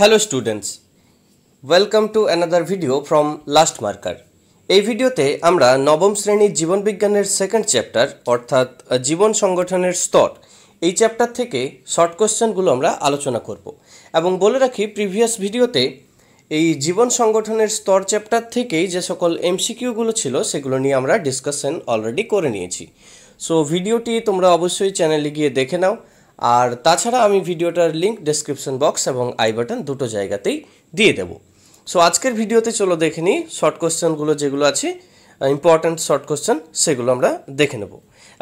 hello students welcome to another video from last marker এই ভিডিওতে আমরা নবম শ্রেণীর জীবনবিজ্ঞানের সেকেন্ড চ্যাপ্টার অর্থাৎ জীবন সংগঠনের স্তর এই চ্যাপ্টার থেকে শর্ট কোয়েশ্চেনগুলো আমরা আলোচনা করব এবং বলে রাখি প্রিভিয়াস ভিডিওতে এই জীবন সংগঠনের স্তর চ্যাপ্টার থেকেই যে সকল এমসিকিউগুলো ছিল সেগুলো নিয়ে আমরা ডিসকাশন অলরেডি করে নিয়েছি সো ভিডিওটি তোমরা অবশ্যই চ্যানেলে গিয়ে দেখে নাও আর তাছাড়া আমি ভিডিওটার লিঙ্ক ডেসক্রিপশন বক্স এবং আই বাটন দুটো জায়গাতেই দিয়ে দেব সো আজকের ভিডিওতে চলো দেখে নিই শর্ট কোশ্চেনগুলো যেগুলো আছে ইম্পর্ট্যান্ট শর্ট কোশ্চেন সেগুলো আমরা দেখে নেব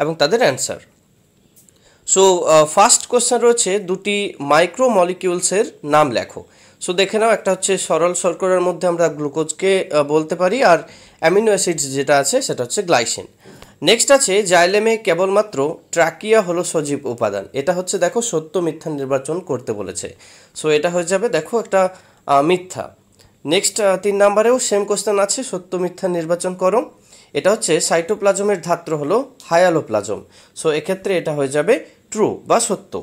এবং তাদের অ্যান্সার সো ফার্স্ট কোশ্চেন রয়েছে দুটি মাইক্রো মলিকিউলসের নাম লেখো সো দেখে নাও একটা হচ্ছে সরল শর্করার মধ্যে আমরা গ্লুকোজকে বলতে পারি আর অ্যামিনো অ্যাসিডস যেটা আছে সেটা হচ্ছে গ্লাইসিন নেক্সট আছে জাইলেমে কেবলমাত্র ট্রাকিয়া হলো সজীব উপাদান এটা হচ্ছে দেখো সত্য মিথ্যা নির্বাচন করতে বলেছে সো এটা হয়ে যাবে দেখো একটা মিথ্যা নেক্সট তিন নাম্বারেও সেম কোশ্চেন আছে সত্য মিথ্যা নির্বাচন করো এটা হচ্ছে সাইটোপ্লাজমের ধাত্র হলো হায়ালোপ্লাজম সো এক্ষেত্রে এটা হয়ে যাবে ট্রু বা সত্য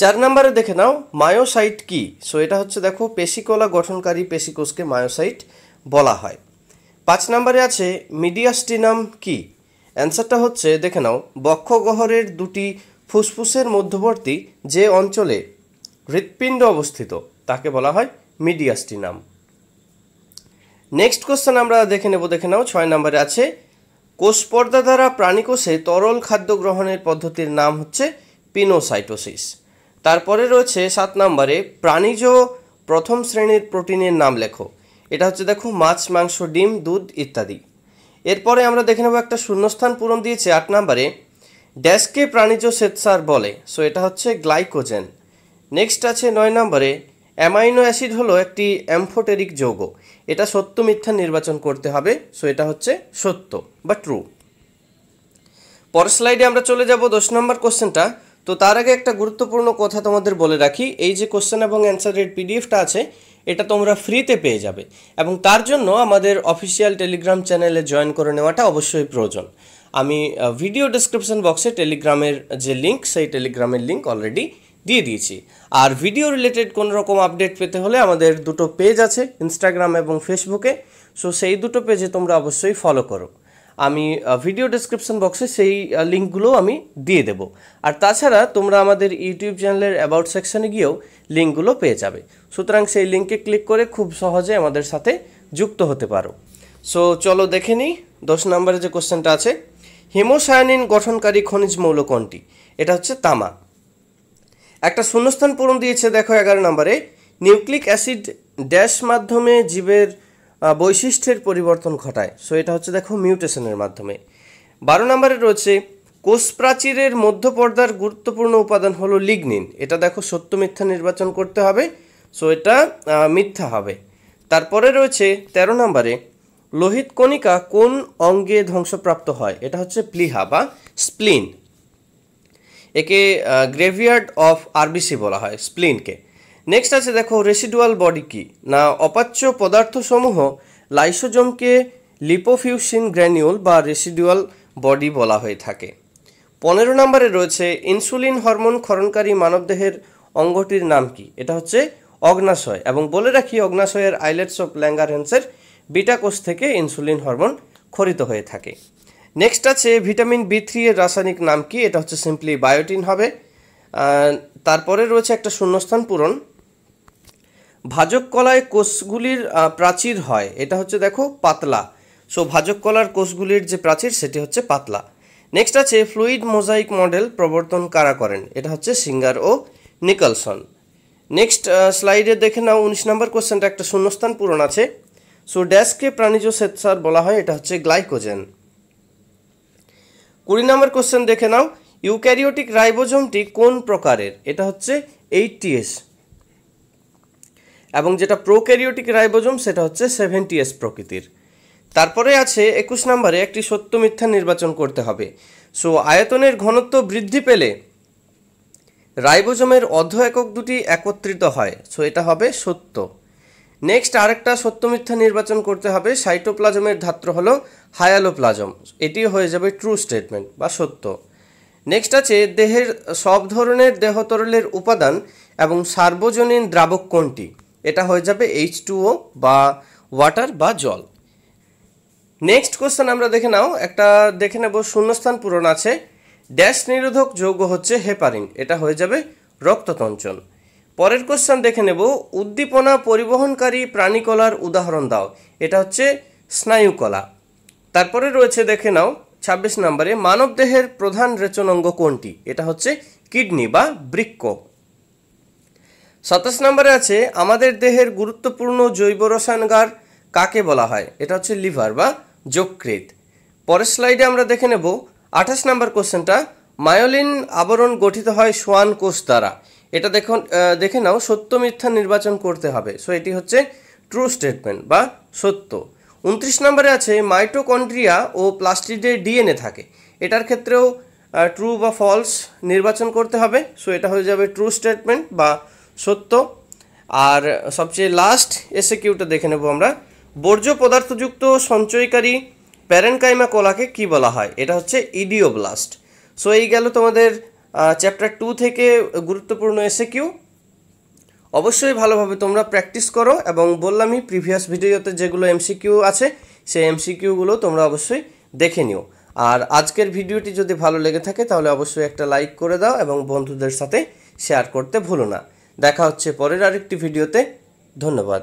চার নাম্বারে দেখে নাও মায়োসাইট কি সো এটা হচ্ছে দেখো পেশিকলা গঠনকারী পেশিকোষকে মায়োসাইট বলা হয় পাঁচ নম্বরে আছে মিডিয়াস্টিনাম কি অ্যান্সারটা হচ্ছে দেখে নাও বক্ষগহরের দুটি ফুসফুসের মধ্যবর্তী যে অঞ্চলে হৃৎপিণ্ড অবস্থিত তাকে বলা হয় মিডিয়াস্টিনাম নেক্সট কোশ্চেন আমরা দেখে নেব দেখে নাও ছয় নম্বরে আছে কোষপর্দা দ্বারা প্রাণীকোষে তরল খাদ্য গ্রহণের পদ্ধতির নাম হচ্ছে পিনোসাইটোসিস তারপরে রয়েছে সাত নম্বরে প্রাণীজ প্রথম শ্রেণীর প্রোটিনের নাম লেখো এটা হচ্ছে দেখো মাছ মাংস ডিম দুধ ইত্যাদি এরপরে আমরা দেখে নেব একটা শূন্যস্থান পূরণ দিয়েছে আট নাম্বারে ড্যাশকে প্রাণীজ স্বেচ্ছার বলে সো এটা হচ্ছে গ্লাইকোজেন নেক্সট আছে নয় নম্বরে অ্যামাইনো অ্যাসিড হলো একটি অ্যাম্ফোটেরিক যৌগ এটা সত্য মিথ্যা নির্বাচন করতে হবে সো এটা হচ্ছে সত্য বা ট্রু পরের স্লাইডে আমরা চলে যাব দশ নম্বর কোশ্চেনটা তো তার আগে একটা গুরুত্বপূর্ণ কথা তোমাদের বলে রাখি এই যে কোশ্চেন এবং অ্যান্সারের পিডিএফটা আছে এটা তোমরা ফ্রিতে পেয়ে যাবে এবং তার জন্য আমাদের অফিসিয়াল টেলিগ্রাম চ্যানেলে জয়েন করে নেওয়াটা অবশ্যই প্রয়োজন আমি ভিডিও ডিসক্রিপশন বক্সে টেলিগ্রামের যে লিঙ্ক সেই টেলিগ্রামের লিঙ্ক অলরেডি দিয়ে দিয়েছি আর ভিডিও রিলেটেড কোন রকম আপডেট পেতে হলে আমাদের দুটো পেজ আছে ইনস্টাগ্রাম এবং ফেসবুকে সো সেই দুটো পেজে তোমরা অবশ্যই ফলো করো আমি ভিডিও ডেসক্রিপশন বক্সে সেই লিঙ্কগুলো আমি দিয়ে দেব আর তাছাড়া তোমরা আমাদের ইউটিউব চ্যানেলের অ্যাবাউট সেকশনে গিয়েও লিঙ্কগুলো পেয়ে যাবে সুতরাং সেই লিঙ্কে ক্লিক করে খুব সহজে আমাদের সাথে যুক্ত হতে পারো সো চলো দেখে নিই দশ নম্বরে যে কোশ্চেনটা আছে হিমোসায়ানিন গঠনকারী খনিজ মৌল কোনটি এটা হচ্ছে তামা একটা শূন্যস্থান পূরণ দিয়েছে দেখো এগারো নম্বরে নিউক্লিক অ্যাসিড ড্যাশ মাধ্যমে জীবের বৈশিষ্ট্যের পরিবর্তন ঘটায় সো এটা হচ্ছে দেখো মিউটেশনের মাধ্যমে বারো নম্বরে রয়েছে কোষ প্রাচীরের মধ্যপর্দার গুরুত্বপূর্ণ উপাদান হলো লিগনিন এটা দেখো সত্য মিথ্যা নির্বাচন করতে হবে সো এটা মিথ্যা হবে তারপরে রয়েছে ১৩ নম্বরে লোহিত কণিকা কোন অঙ্গে ধ্বংসপ্রাপ্ত হয় এটা হচ্ছে প্লিহা বা স্প্লিন একে গ্রেভিয়ার্ড অফ আরবিসি বলা হয় স্প্লিনকে নেক্সট আছে দেখো রেসিডুয়াল বডি কি না অপাচ্য পদার্থসমূহ লাইসোজমকে লিপোফিউসিন গ্র্যানিউল বা রেসিডুয়াল বডি বলা হয়ে থাকে পনেরো নম্বরে রয়েছে ইনসুলিন হরমোন ক্ষরণকারী মানবদেহের অঙ্গটির নাম কি এটা হচ্ছে অগ্নাশয় এবং বলে রাখি অগ্নাশয়ের আইলেটস অফ ল্যাঙ্গারহেন্সের বিটা কোষ থেকে ইনসুলিন হরমোন ক্ষরিত হয়ে থাকে নেক্সট আছে ভিটামিন বি থ্রি এর রাসায়নিক নাম কি এটা হচ্ছে সিম্পলি বায়োটিন হবে তারপরে রয়েছে একটা শূন্যস্থান পূরণ ভাজক কলায় কোষগুলির প্রাচীর হয় এটা হচ্ছে দেখো পাতলা সো ভাজক কলার কোষগুলির যে প্রাচীর সেটি হচ্ছে পাতলা নেক্সট আছে ফ্লুইড মোজাইক মডেল প্রবর্তন কারা করেন এটা হচ্ছে সিঙ্গার ও নিকলসন নেক্সট স্লাইডে দেখে নাও উনিশ নম্বর কোশ্চেনটা একটা শূন্যস্থান পূরণ আছে সো ড্যাশকে প্রাণীজ স্বেচ্ছার বলা হয় এটা হচ্ছে গ্লাইকোজেন কুড়ি নম্বর কোশ্চেন দেখে নাও ইউক্যারিওটিক রাইবোজোমটি কোন প্রকারের এটা হচ্ছে এইটিএস এবং যেটা প্রোক্যারিওটিক রাইবোজোম সেটা হচ্ছে সেভেন্টি এস প্রকৃতির তারপরে আছে একুশ নম্বরে একটি সত্য মিথ্যা নির্বাচন করতে হবে সো আয়তনের ঘনত্ব বৃদ্ধি পেলে রাইবোজোমের অর্ধ একক দুটি একত্রিত হয় সো এটা হবে সত্য নেক্সট আরেকটা সত্য মিথ্যা নির্বাচন করতে হবে সাইটোপ্লাজমের ধাত্র হল হায়ালোপ্লাজম এটি হয়ে যাবে ট্রু স্টেটমেন্ট বা সত্য নেক্সট আছে দেহের সব ধরনের দেহতরলের উপাদান এবং সার্বজনীন দ্রাবক কোনটি এটা হয়ে যাবে এইচ বা ওয়াটার বা জল নেক্সট কোশ্চেন আমরা দেখে নাও একটা দেখে নেব শূন্যস্থান পূরণ আছে ড্যাশ নিরোধক যৌগ হচ্ছে হেপারিন এটা হয়ে যাবে রক্ততঞ্চন পরের কোশ্চেন দেখে নেব উদ্দীপনা পরিবহনকারী প্রাণীকলার উদাহরণ দাও এটা হচ্ছে স্নায়ুকলা তারপরে রয়েছে দেখে নাও ২৬ নম্বরে মানব দেহের প্রধান রেচন অঙ্গ কোনটি এটা হচ্ছে কিডনি বা বৃক্ষ সাতাশ নম্বরে আছে আমাদের দেহের গুরুত্বপূর্ণ জৈব রসায়নগার কাকে বলা হয় এটা হচ্ছে লিভার বা যকৃত পরের স্লাইডে আমরা দেখে নেব আঠাশ নম্বর কোশ্চেনটা মায়োলিন আবরণ গঠিত হয় সোয়ান কোষ দ্বারা এটা দেখুন দেখে নাও সত্য মিথ্যা নির্বাচন করতে হবে সো এটি হচ্ছে ট্রু স্টেটমেন্ট বা সত্য উনত্রিশ নম্বরে আছে মাইটোকন্ড্রিয়া ও প্লাস্টিডে ডিএনএ থাকে এটার ক্ষেত্রেও ট্রু বা ফলস নির্বাচন করতে হবে সো এটা হয়ে যাবে ট্রু স্টেটমেন্ট বা সত্য আর সবচেয়ে লাস্ট এসে কিউটা দেখে নেব আমরা বর্জ্য পদার্থযুক্ত সঞ্চয়কারী প্যারেনকাইমা কলাকে কি বলা হয় এটা হচ্ছে ইডিওব্লাস্ট সো এই গেল তোমাদের চ্যাপ্টার টু থেকে গুরুত্বপূর্ণ এসে কিউ অবশ্যই ভালোভাবে তোমরা প্র্যাকটিস করো এবং বললামই প্রিভিয়াস ভিডিওতে যেগুলো এমসিকিউ আছে সেই এমসিকিউগুলো তোমরা অবশ্যই দেখে নিও আর আজকের ভিডিওটি যদি ভালো লেগে থাকে তাহলে অবশ্যই একটা লাইক করে দাও এবং বন্ধুদের সাথে শেয়ার করতে ভুলো না দেখা হচ্ছে পরের আরেকটি ভিডিওতে ধন্যবাদ